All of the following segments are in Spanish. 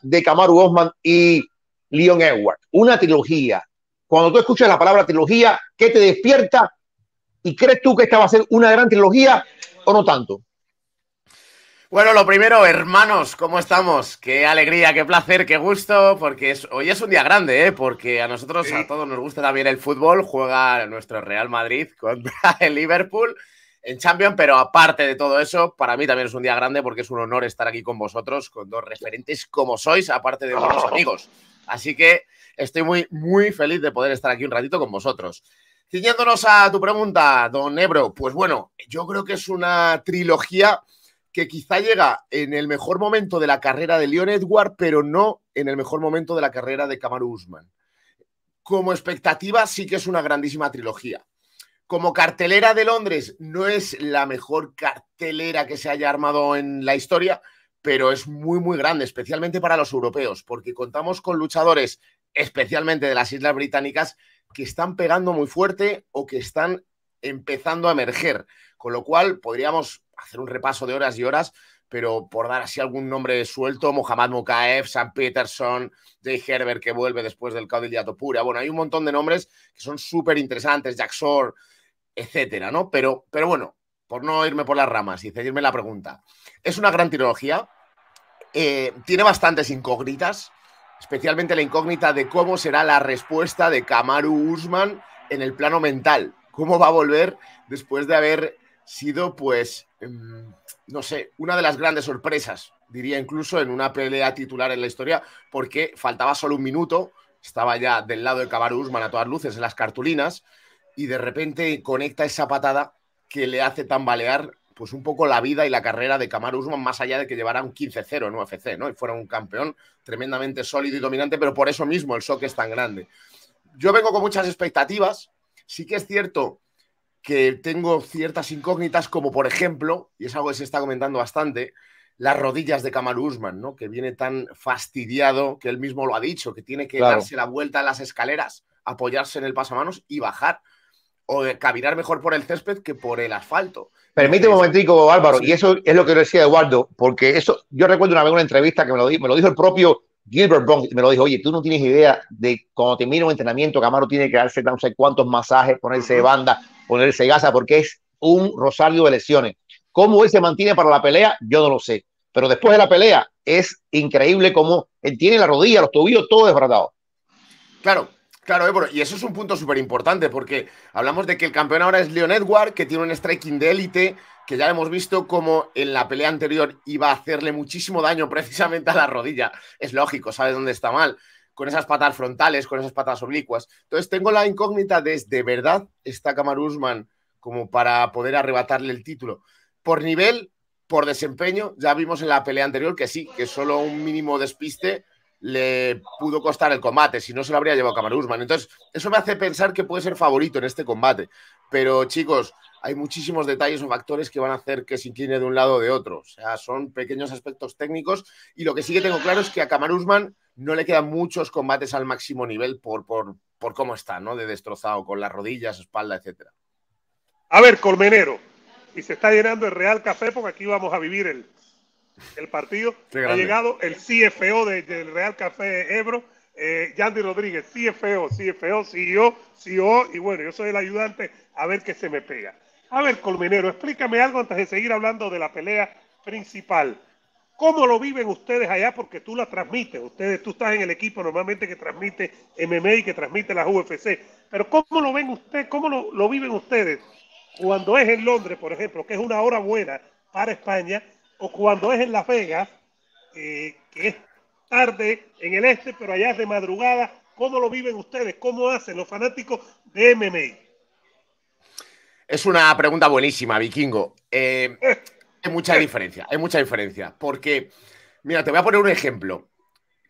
de Kamaru Osman y Leon Edwards. Una trilogía. Cuando tú escuchas la palabra trilogía, ¿qué te despierta? ¿Y crees tú que esta va a ser una gran trilogía o no tanto? Bueno, lo primero, hermanos, ¿cómo estamos? Qué alegría, qué placer, qué gusto, porque hoy es un día grande, ¿eh? porque a nosotros, a todos nos gusta también el fútbol, juega nuestro Real Madrid contra el Liverpool en Champions, pero aparte de todo eso, para mí también es un día grande porque es un honor estar aquí con vosotros, con dos referentes como sois, aparte de buenos amigos. Así que estoy muy, muy feliz de poder estar aquí un ratito con vosotros. Ciñéndonos a tu pregunta, don Ebro, pues bueno, yo creo que es una trilogía que quizá llega en el mejor momento de la carrera de Leon Edward, pero no en el mejor momento de la carrera de Kamaru Usman. Como expectativa, sí que es una grandísima trilogía como cartelera de Londres no es la mejor cartelera que se haya armado en la historia, pero es muy, muy grande, especialmente para los europeos, porque contamos con luchadores, especialmente de las Islas Británicas, que están pegando muy fuerte o que están empezando a emerger, con lo cual podríamos hacer un repaso de horas y horas, pero por dar así algún nombre suelto, Mohamed Mokaev, Sam Peterson, Jay Herbert que vuelve después del caudillo de Pura. Bueno, hay un montón de nombres que son súper interesantes, Jack Shore, etcétera, ¿no? Pero, pero bueno, por no irme por las ramas y seguirme la pregunta. Es una gran trilogía, eh, tiene bastantes incógnitas, especialmente la incógnita de cómo será la respuesta de Kamaru Usman en el plano mental, cómo va a volver después de haber sido, pues, em, no sé, una de las grandes sorpresas, diría incluso en una pelea titular en la historia, porque faltaba solo un minuto, estaba ya del lado de Kamaru Usman a todas luces en las cartulinas, y de repente conecta esa patada que le hace tambalear pues un poco la vida y la carrera de Kamaru Usman, más allá de que llevara un 15-0 en UFC, ¿no? Y fuera un campeón tremendamente sólido y dominante, pero por eso mismo el shock es tan grande. Yo vengo con muchas expectativas. Sí que es cierto que tengo ciertas incógnitas, como por ejemplo, y es algo que se está comentando bastante, las rodillas de Kamaru Usman, ¿no? Que viene tan fastidiado que él mismo lo ha dicho, que tiene que darse la vuelta a las escaleras, apoyarse en el pasamanos y bajar o de caminar mejor por el césped que por el asfalto. Permíteme un momentico, Álvaro, y eso es lo que decía Eduardo, porque eso, yo recuerdo una vez una entrevista que me lo, me lo dijo el propio Gilbert y me lo dijo, oye, tú no tienes idea de cuando termina un entrenamiento, Camaro tiene que darse no sé cuántos masajes, ponerse de banda, ponerse gasa, porque es un rosario de lesiones. ¿Cómo él se mantiene para la pelea? Yo no lo sé. Pero después de la pelea, es increíble cómo él tiene la rodilla, los tobillos, todo desbratado. Claro, Claro, Ebro, eh, y eso es un punto súper importante porque hablamos de que el campeón ahora es Leon Edward, que tiene un striking de élite, que ya hemos visto como en la pelea anterior iba a hacerle muchísimo daño precisamente a la rodilla. Es lógico, sabes dónde está mal, con esas patas frontales, con esas patas oblicuas. Entonces tengo la incógnita de, ¿de verdad está Kamar como para poder arrebatarle el título? Por nivel, por desempeño, ya vimos en la pelea anterior que sí, que solo un mínimo despiste le pudo costar el combate, si no se lo habría llevado a Usman. Entonces, eso me hace pensar que puede ser favorito en este combate. Pero chicos, hay muchísimos detalles o factores que van a hacer que se incline de un lado o de otro. O sea, son pequeños aspectos técnicos y lo que sí que tengo claro es que a Kamaru no le quedan muchos combates al máximo nivel por, por, cómo está, ¿no? De destrozado, con las rodillas, espalda, etc. A ver, Colmenero, y se está llenando el Real Café porque aquí vamos a vivir el el partido. Ha llegado el CFO del Real Café Ebro, eh, Yandy Rodríguez, CFO, CFO, CEO, CEO, y bueno, yo soy el ayudante a ver qué se me pega. A ver, Colmenero, explícame algo antes de seguir hablando de la pelea principal. ¿Cómo lo viven ustedes allá? Porque tú la transmites. Ustedes, tú estás en el equipo normalmente que transmite MMA y que transmite las UFC. Pero ¿cómo lo ven ustedes? ¿Cómo lo, lo viven ustedes? Cuando es en Londres, por ejemplo, que es una hora buena para España, o cuando es en Las Vegas, eh, que es tarde en el este, pero allá es de madrugada. ¿Cómo lo viven ustedes? ¿Cómo hacen los fanáticos de MMA? Es una pregunta buenísima, Vikingo. Eh, eh. hay mucha diferencia, hay mucha diferencia. Porque, mira, te voy a poner un ejemplo.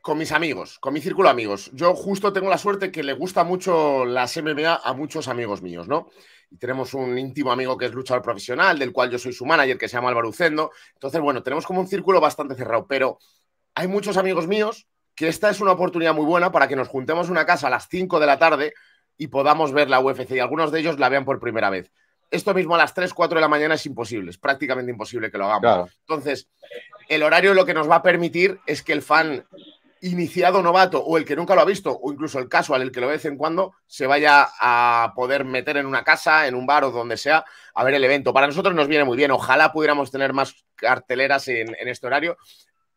Con mis amigos, con mi círculo de amigos. Yo justo tengo la suerte que le gusta mucho las MMA a muchos amigos míos, ¿no? y tenemos un íntimo amigo que es luchador profesional, del cual yo soy su manager, que se llama Álvaro Ucendo. Entonces, bueno, tenemos como un círculo bastante cerrado, pero hay muchos amigos míos que esta es una oportunidad muy buena para que nos juntemos una casa a las 5 de la tarde y podamos ver la UFC y algunos de ellos la vean por primera vez. Esto mismo a las 3, 4 de la mañana es imposible, es prácticamente imposible que lo hagamos. Entonces, el horario lo que nos va a permitir es que el fan iniciado novato o el que nunca lo ha visto, o incluso el casual, el que lo ve de vez en cuando, se vaya a poder meter en una casa, en un bar o donde sea, a ver el evento. Para nosotros nos viene muy bien. Ojalá pudiéramos tener más carteleras en, este horario.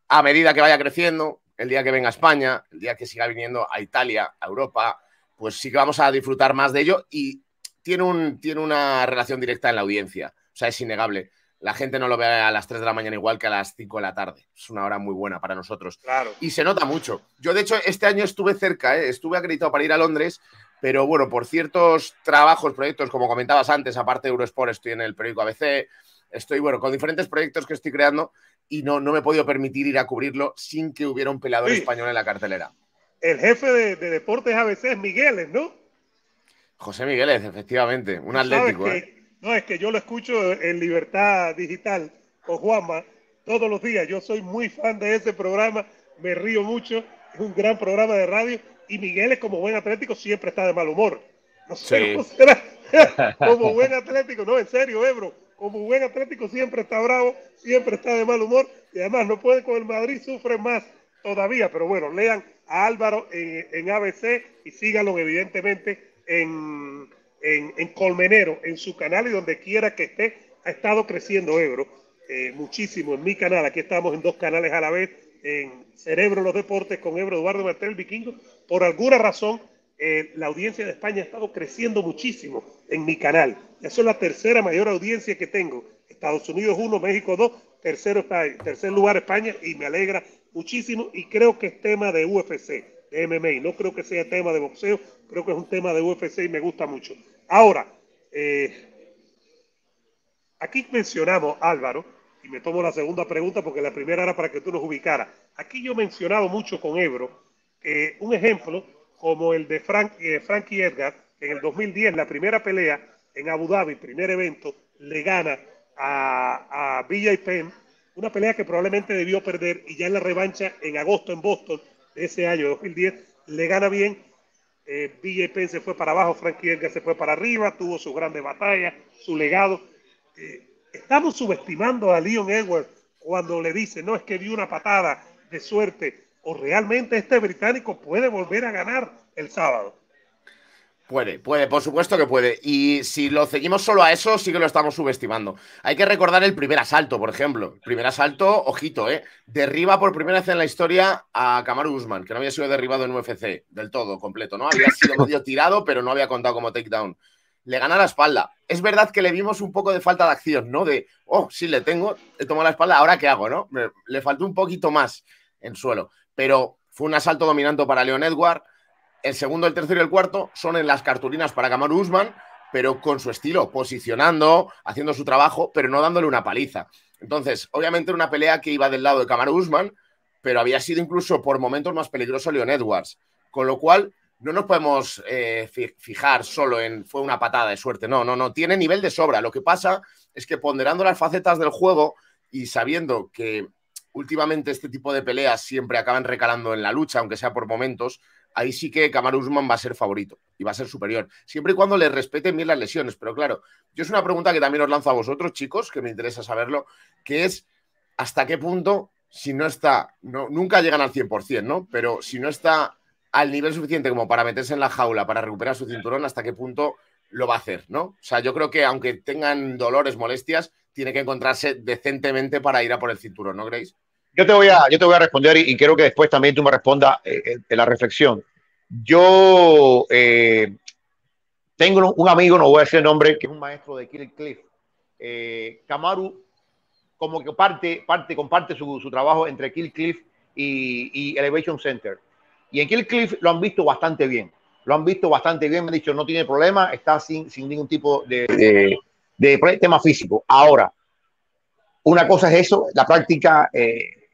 A medida que vaya creciendo, el día que venga a España, el día que siga viniendo a Italia, a Europa, pues sí que vamos a disfrutar más de ello y tiene, tiene una relación directa en la audiencia. O sea, es innegable la gente no lo ve a las 3 de la mañana igual que a las 5 de la tarde. Es una hora muy buena para nosotros. Claro. Y se nota mucho. Yo, de hecho, este año estuve cerca, ¿eh? estuve acreditado para ir a Londres, pero bueno, por ciertos trabajos, proyectos, como comentabas antes, aparte de Eurosport, estoy en el periódico ABC, estoy, bueno, con diferentes proyectos que estoy creando y no, no me he podido permitir ir a cubrirlo sin que hubiera un pelador español en la cartelera. El jefe de, de deportes ABC es Migueles, ¿no? José Migueles, efectivamente, un atlético. ¿eh? No, es que yo lo escucho en Libertad Digital o Juanma todos los días. Yo soy muy fan de ese programa, me río mucho, es un gran programa de radio y Miguel es como buen atlético, siempre está de mal humor. No sé como buen atlético, no, en serio, Ebro. Como buen atlético siempre está bravo, siempre está de mal humor y además no puede con el Madrid, sufre más todavía. Pero bueno, lean a Álvaro en, en ABC y síganlo evidentemente en en, Colmenero, en su canal y donde quiera que esté, ha estado creciendo Ebro eh, muchísimo en mi canal. Aquí estamos en dos canales a la vez, en Cerebro los Deportes con Ebro Eduardo Martel Vikingo. Por alguna razón, eh, la audiencia de España ha estado creciendo muchísimo en mi canal. Esa es la tercera mayor audiencia que tengo. Estados Unidos 1, México 2, tercero, tercer lugar España y me alegra muchísimo y creo que es tema de UFC. MMA. No creo que sea tema de boxeo, creo que es un tema de UFC y me gusta mucho. Ahora, eh, aquí mencionamos, Álvaro, y me tomo la segunda pregunta porque la primera era para que tú nos ubicaras. Aquí yo he mencionado mucho con Ebro eh, un ejemplo como el de Frank, eh, Frankie Edgar, en el 2010, la primera pelea en Abu Dhabi, primer evento, le gana a, a Villa y Penn, una pelea que probablemente debió perder y ya en la revancha en agosto en Boston ese año 2010, le gana bien. Eh, se fue para abajo, Frankie Edgar se fue para arriba, tuvo sus grandes batallas, su legado. Eh, estamos subestimando a Leon Edwards cuando le dice, no es que dio una patada de suerte, o realmente este británico puede volver a ganar el sábado. Puede, puede, por supuesto que puede. Y si lo seguimos solo a eso, sí que lo estamos subestimando. Hay que recordar el primer asalto, por ejemplo. Primer asalto, ojito, ¿eh? Derriba por primera vez en la historia a Kamaru Usman, que no había sido derribado en UFC del todo, completo, ¿no? Había sido medio tirado, pero no había contado como takedown. Le gana la espalda. Es verdad que le vimos un poco de falta de acción, ¿no? De, oh, sí, le tengo, le tomo la espalda, ¿ahora qué hago, no? Le faltó un poquito más en suelo. Pero fue un asalto dominante para Leon Edward el segundo, el tercero y el cuarto son en las cartulinas para Kamaru Usman, pero con su estilo, posicionando, haciendo su trabajo, pero no dándole una paliza. Entonces, obviamente era una pelea que iba del lado de Kamaru Usman, pero había sido incluso por momentos más peligroso Leon Edwards. Con lo cual, no nos podemos eh, fijar solo en fue una patada de suerte. No, no, no. Tiene nivel de sobra. Lo que pasa es que ponderando las facetas del juego y sabiendo que últimamente este tipo de peleas siempre acaban recalando en la lucha, aunque sea por momentos, ahí sí que Kamaru Usman va a ser favorito y va a ser superior, siempre y cuando le respeten bien las lesiones. Pero claro, yo es una pregunta que también os lanzo a vosotros, chicos, que me interesa saberlo, que es hasta qué punto, si no está, no, nunca llegan al 100%, ¿no? Pero si no está al nivel suficiente como para meterse en la jaula, para recuperar su cinturón, hasta qué punto lo va a hacer, ¿no? O sea, yo creo que aunque tengan dolores, molestias, tiene que encontrarse decentemente para ir a por el cinturón, ¿no creéis? yo te voy a, yo te voy a responder y, quiero que después también tú me respondas eh, eh, en la reflexión. Yo eh, tengo un amigo, no voy a decir el nombre, que es un maestro de Kill Cliff. Eh, como que parte, parte comparte su, trabajo entre Kill Cliff y, Elevation Center. Y en Kill Cliff lo han visto bastante bien. Lo han visto bastante bien, me han dicho, no tiene problema, está sin, sin ningún tipo de, tema físico. Ahora, una cosa es eso, la práctica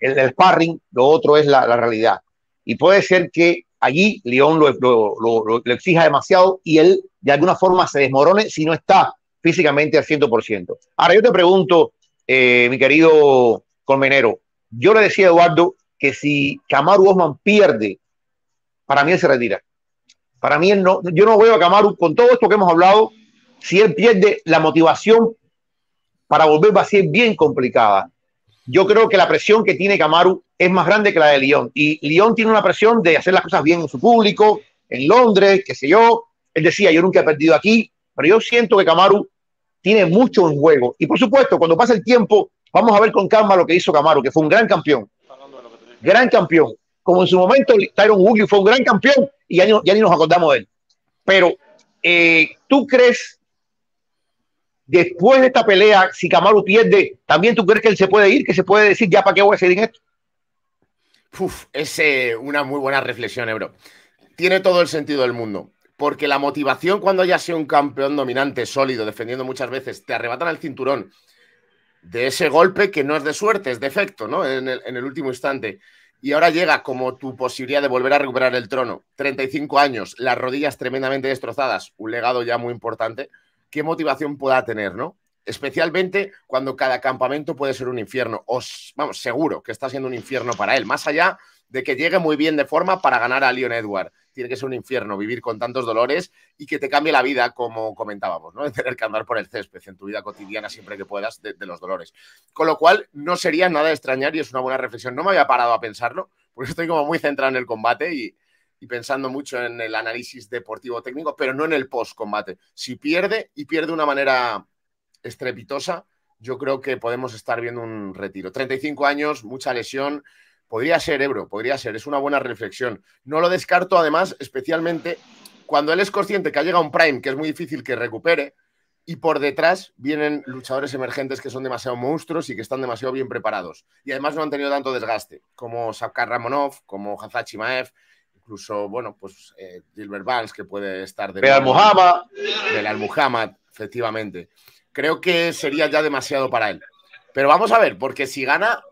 el, sparring, lo otro es la, realidad. Y puede ser que allí León lo, exija demasiado y él de alguna forma se desmorone si no está físicamente al 100%. Ahora yo te pregunto, eh, mi querido Colmenero, yo le decía a Eduardo que si Camaro Osman pierde, para mí él se retira. Para mí él no, yo no veo a Camaro, con todo esto que hemos hablado, si él pierde la motivación para volver va a ser bien complicada yo creo que la presión que tiene Camaru es más grande que la de Lyon. Y Lyon tiene una presión de hacer las cosas bien en su público, en Londres, qué sé yo. Él decía, yo nunca he perdido aquí, pero yo siento que Camaru tiene mucho en juego. Y por supuesto, cuando pasa el tiempo, vamos a ver con calma lo que hizo Camaro, que fue un gran campeón. Gran campeón. Como en su momento Tyron Woodley fue un gran campeón y ya ni, ya ni nos acordamos de él. Pero, eh, ¿tú crees después de esta pelea, si Camaro pierde, ¿también tú crees que él se puede ir? ¿Que se puede decir ya para qué voy a seguir en esto? Uf, es una muy buena reflexión, Ebro. Eh, Tiene todo el sentido del mundo. Porque la motivación cuando ya sido un campeón dominante, sólido, defendiendo muchas veces, te arrebatan el cinturón de ese golpe que no es de suerte, es defecto, ¿no? En el, en el último instante. Y ahora llega como tu posibilidad de volver a recuperar el trono. 35 años, las rodillas tremendamente destrozadas, un legado ya muy importante qué motivación pueda tener, ¿no? Especialmente cuando cada campamento puede ser un infierno. Os, vamos, seguro que está siendo un infierno para él. Más allá de que llegue muy bien de forma para ganar a Leon Edward. Tiene que ser un infierno vivir con tantos dolores y que te cambie la vida, como comentábamos, ¿no? De tener que andar por el césped en tu vida cotidiana siempre que puedas de, los dolores. Con lo cual, no sería nada extrañar y es una buena reflexión. No me había parado a pensarlo, porque estoy como muy centrado en el combate y, y pensando mucho en el análisis deportivo técnico, pero no en el post-combate. Si pierde y pierde de una manera estrepitosa, yo creo que podemos estar viendo un retiro. 35 años, mucha lesión. Podría ser Ebro, podría ser, es una buena reflexión. No lo descarto, además, especialmente cuando él es consciente que ha llegado a un prime, que es muy difícil que recupere, y por detrás vienen luchadores emergentes que son demasiado monstruos y que están demasiado bien preparados. Y además no han tenido tanto desgaste, como Sakar Ramonov, como Hazachimaev, incluso, bueno, pues eh, Gilbert Valls, que puede estar de... Almohama. del la Muhammad, efectivamente. Creo que sería ya demasiado para él. Pero vamos a ver, porque si gana,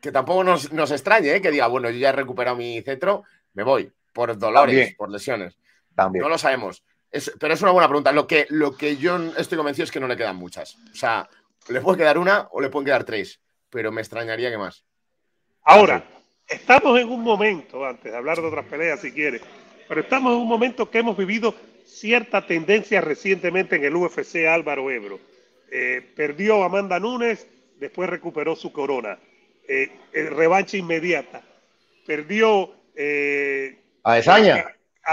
que tampoco nos, nos extrañe, ¿eh? que diga, bueno, yo ya he recuperado mi cetro, me voy, por dolores, por lesiones. También. No lo sabemos. pero es una buena pregunta. Lo que, lo que yo estoy convencido es que no le quedan muchas. O sea, le puede quedar una o le pueden quedar tres, pero me extrañaría que más. Ahora, Estamos en un momento, antes de hablar de otras peleas si quieres, pero estamos en un momento que hemos vivido cierta tendencia recientemente en el UFC Álvaro Ebro. Eh, perdió Amanda Nunes, después recuperó su corona. Eh, revancha inmediata. Perdió... Eh, a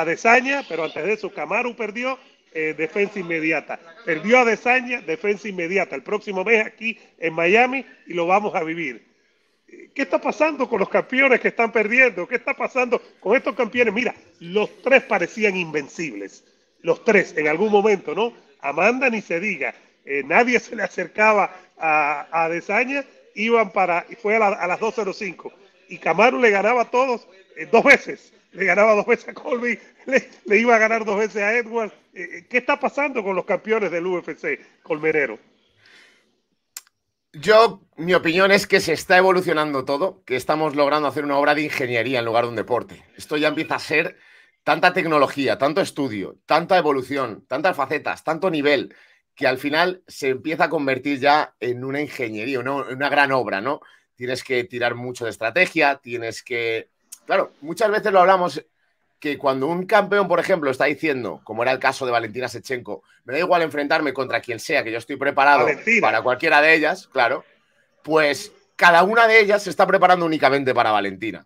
Desaña. pero antes de eso Camaru perdió, eh, defensa inmediata. Perdió a Desaña, defensa inmediata. El próximo mes aquí en Miami y lo vamos a vivir. ¿Qué está pasando con los campeones que están perdiendo? ¿Qué está pasando con estos campeones? Mira, los tres parecían invencibles. Los tres, en algún momento, ¿no? Amanda ni se diga. Eh, nadie se le acercaba a, a Desaña. Iban para. Fue a, las 2.05. Y Camaro le ganaba a todos eh, dos veces. Le ganaba dos veces a Colby. Le, iba a ganar dos veces a Edwards. Eh, ¿Qué está pasando con los campeones del UFC, Colmenero? Yo, mi opinión es que se está evolucionando todo, que estamos logrando hacer una obra de ingeniería en lugar de un deporte. Esto ya empieza a ser tanta tecnología, tanto estudio, tanta evolución, tantas facetas, tanto nivel, que al final se empieza a convertir ya en una ingeniería, en una gran obra, ¿no? Tienes que tirar mucho de estrategia, tienes que... Claro, muchas veces lo hablamos que cuando un campeón, por ejemplo, está diciendo, como era el caso de Valentina Sechenko, me da igual enfrentarme contra quien sea, que yo estoy preparado para cualquiera de ellas, claro, pues cada una de ellas se está preparando únicamente para Valentina.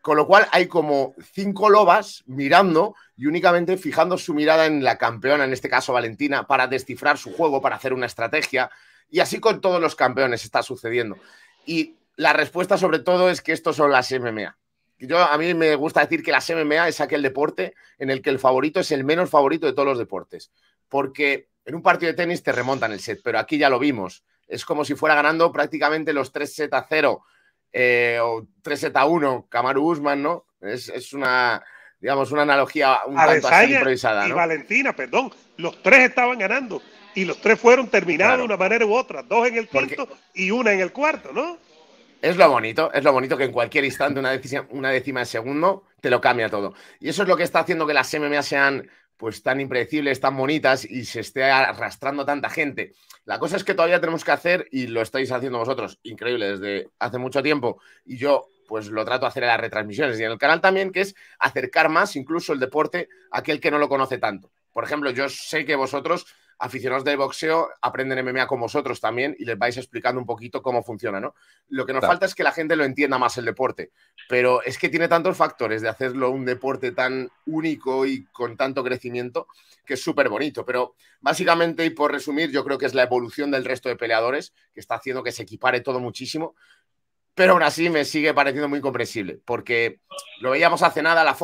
Con lo cual hay como cinco lobas mirando y únicamente fijando su mirada en la campeona, en este caso Valentina, para descifrar su juego, para hacer una estrategia. Y así con todos los campeones está sucediendo. Y la respuesta sobre todo es que estos son las MMA yo a mí me gusta decir que la MMA es aquel deporte en el que el favorito es el menos favorito de todos los deportes, porque en un partido de tenis te remontan el set, pero aquí ya lo vimos. Es como si fuera ganando prácticamente los 3 set 0 eh, o 3 set 1, Kamaru Usman, ¿no? Es, una, digamos, una analogía un tanto así improvisada. Y Valentina, perdón, los tres estaban ganando y los tres fueron terminados de una manera u otra, dos en el quinto y una en el cuarto, ¿no? Es lo bonito, es lo bonito que en cualquier instante, una, una décima de segundo, te lo cambia todo. Y eso es lo que está haciendo que las MMA sean pues tan impredecibles, tan bonitas y se esté arrastrando tanta gente. La cosa es que todavía tenemos que hacer, y lo estáis haciendo vosotros, increíble, desde hace mucho tiempo, y yo pues lo trato de hacer en las retransmisiones y en el canal también, que es acercar más incluso el deporte a aquel que no lo conoce tanto. Por ejemplo, yo sé que vosotros aficionados del boxeo aprenden MMA con vosotros también y les vais explicando un poquito cómo funciona, ¿no? Lo que nos falta es que la gente lo entienda más el deporte, pero es que tiene tantos factores de hacerlo un deporte tan único y con tanto crecimiento que es súper bonito, pero básicamente y por resumir, yo creo que es la evolución del resto de peleadores que está haciendo que se equipare todo muchísimo, pero aún así me sigue pareciendo muy comprensible porque lo veíamos hace nada la